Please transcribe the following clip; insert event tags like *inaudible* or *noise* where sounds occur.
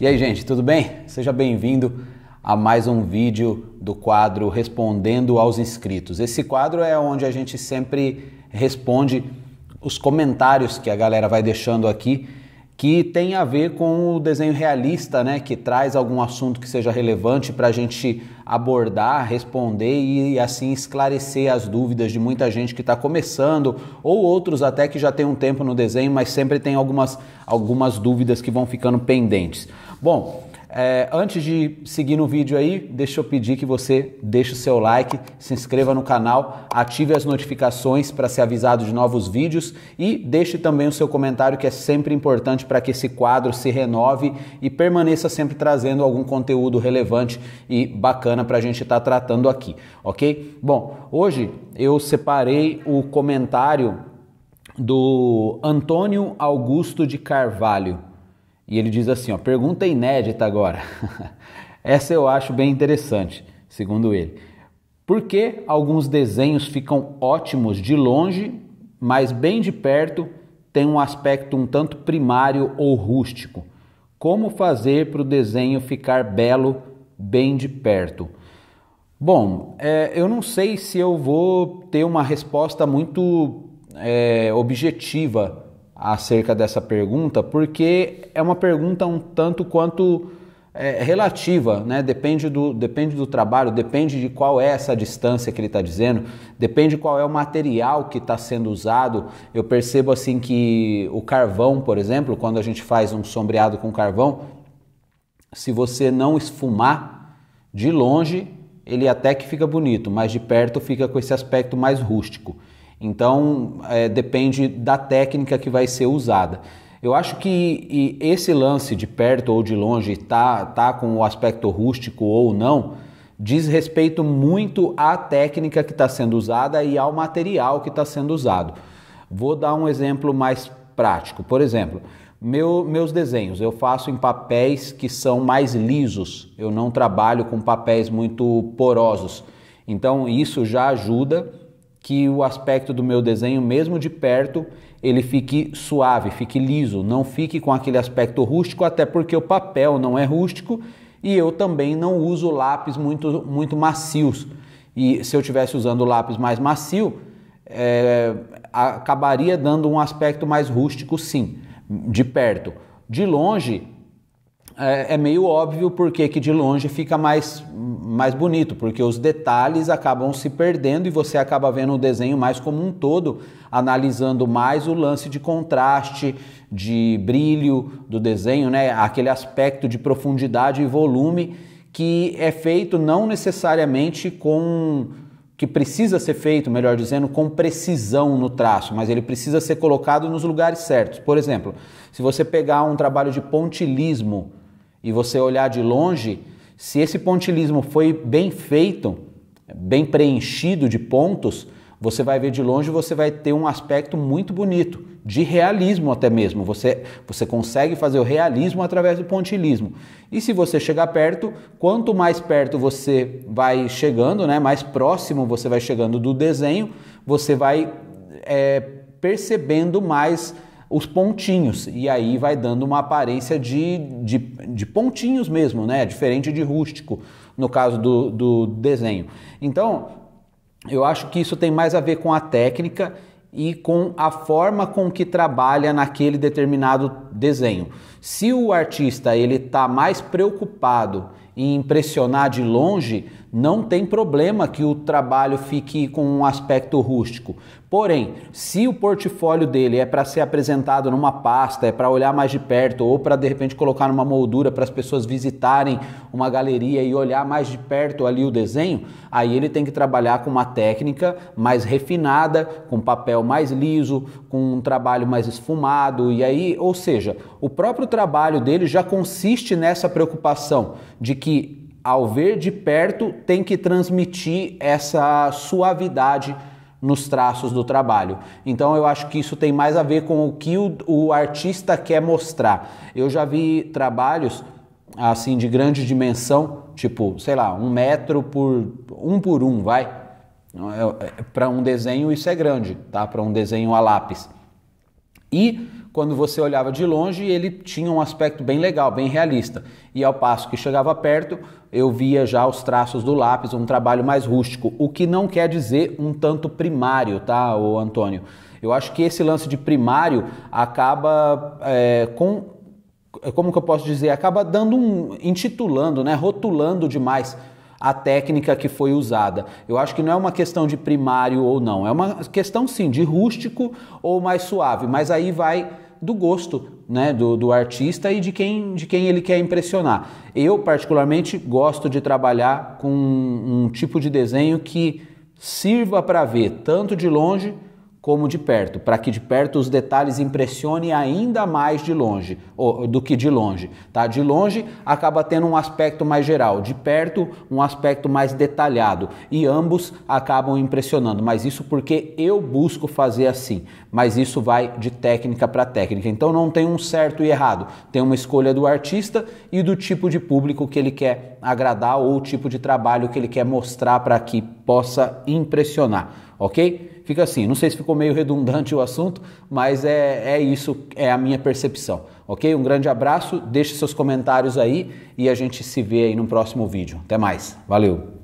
E aí, gente, tudo bem? Seja bem-vindo a mais um vídeo do quadro Respondendo aos Inscritos. Esse quadro é onde a gente sempre responde os comentários que a galera vai deixando aqui que tem a ver com o desenho realista, né? Que traz algum assunto que seja relevante para a gente abordar, responder e assim esclarecer as dúvidas de muita gente que está começando ou outros até que já tem um tempo no desenho, mas sempre tem algumas, algumas dúvidas que vão ficando pendentes. Bom, é, antes de seguir no vídeo aí, deixa eu pedir que você deixe o seu like, se inscreva no canal, ative as notificações para ser avisado de novos vídeos e deixe também o seu comentário que é sempre importante para que esse quadro se renove e permaneça sempre trazendo algum conteúdo relevante e bacana para a gente estar tá tratando aqui, ok? Bom, hoje eu separei o comentário do Antônio Augusto de Carvalho e ele diz assim: ó, pergunta inédita agora. *laughs* Essa eu acho bem interessante, segundo ele. Por que alguns desenhos ficam ótimos de longe, mas bem de perto tem um aspecto um tanto primário ou rústico? Como fazer para o desenho ficar belo bem de perto? Bom, é, eu não sei se eu vou ter uma resposta muito é, objetiva acerca dessa pergunta, porque é uma pergunta um tanto quanto é, relativa, né? depende, do, depende do trabalho, depende de qual é essa distância que ele está dizendo, depende qual é o material que está sendo usado. Eu percebo assim que o carvão, por exemplo, quando a gente faz um sombreado com carvão, se você não esfumar de longe, ele até que fica bonito, mas de perto fica com esse aspecto mais rústico. Então, é, depende da técnica que vai ser usada. Eu acho que esse lance de perto ou de longe tá, tá com o aspecto rústico ou não, diz respeito muito à técnica que está sendo usada e ao material que está sendo usado. Vou dar um exemplo mais prático. Por exemplo, meu, meus desenhos eu faço em papéis que são mais lisos, eu não trabalho com papéis muito porosos. Então, isso já ajuda que o aspecto do meu desenho, mesmo de perto, ele fique suave, fique liso, não fique com aquele aspecto rústico, até porque o papel não é rústico e eu também não uso lápis muito, muito macios. E se eu tivesse usando lápis mais macio, é, acabaria dando um aspecto mais rústico, sim, de perto. De longe, é, é meio óbvio porque que de longe fica mais, mais bonito, porque os detalhes acabam se perdendo e você acaba vendo o desenho mais como um todo, analisando mais o lance de contraste, de brilho do desenho, né? aquele aspecto de profundidade e volume que é feito não necessariamente com que precisa ser feito, melhor dizendo, com precisão no traço, mas ele precisa ser colocado nos lugares certos. Por exemplo, se você pegar um trabalho de pontilismo e você olhar de longe, se esse pontilismo foi bem feito, bem preenchido de pontos, você vai ver de longe, você vai ter um aspecto muito bonito, de realismo até mesmo. Você, você consegue fazer o realismo através do pontilismo. E se você chegar perto, quanto mais perto você vai chegando, né, mais próximo você vai chegando do desenho, você vai é, percebendo mais os pontinhos. E aí vai dando uma aparência de, de de pontinhos mesmo, né? Diferente de rústico no caso do, do desenho. Então, eu acho que isso tem mais a ver com a técnica e com a forma com que trabalha naquele determinado desenho. Se o artista ele está mais preocupado em impressionar de longe, não tem problema que o trabalho fique com um aspecto rústico. Porém, se o portfólio dele é para ser apresentado numa pasta, é para olhar mais de perto ou para de repente colocar numa moldura para as pessoas visitarem uma galeria e olhar mais de perto ali o desenho, aí ele tem que trabalhar com uma técnica mais refinada, com papel papel mais liso, com um trabalho mais esfumado, e aí, ou seja, o próprio trabalho dele já consiste nessa preocupação de que, ao ver de perto, tem que transmitir essa suavidade nos traços do trabalho. Então eu acho que isso tem mais a ver com o que o, o artista quer mostrar. Eu já vi trabalhos assim de grande dimensão, tipo, sei lá, um metro por um por um, vai é, é, Para um desenho isso é grande, tá? Para um desenho a lápis. E quando você olhava de longe, ele tinha um aspecto bem legal, bem realista. E ao passo que chegava perto, eu via já os traços do lápis, um trabalho mais rústico, o que não quer dizer um tanto primário, tá, o Antônio? Eu acho que esse lance de primário acaba é, com. É, como que eu posso dizer? Acaba dando um. intitulando, né? Rotulando demais a técnica que foi usada. Eu acho que não é uma questão de primário ou não, é uma questão sim de rústico ou mais suave, mas aí vai do gosto né, do, do artista e de quem, de quem ele quer impressionar. Eu, particularmente, gosto de trabalhar com um, um tipo de desenho que sirva para ver tanto de longe como de perto, para que de perto os detalhes impressionem ainda mais de longe, ou, do que de longe, tá? De longe acaba tendo um aspecto mais geral, de perto um aspecto mais detalhado, e ambos acabam impressionando, mas isso porque eu busco fazer assim, mas isso vai de técnica para técnica. Então não tem um certo e errado, tem uma escolha do artista e do tipo de público que ele quer agradar ou o tipo de trabalho que ele quer mostrar para que possa impressionar, ok? Fica assim, não sei se ficou meio redundante o assunto, mas é, é isso, é a minha percepção, ok? Um grande abraço, deixe seus comentários aí e a gente se vê aí no próximo vídeo. Até mais, valeu!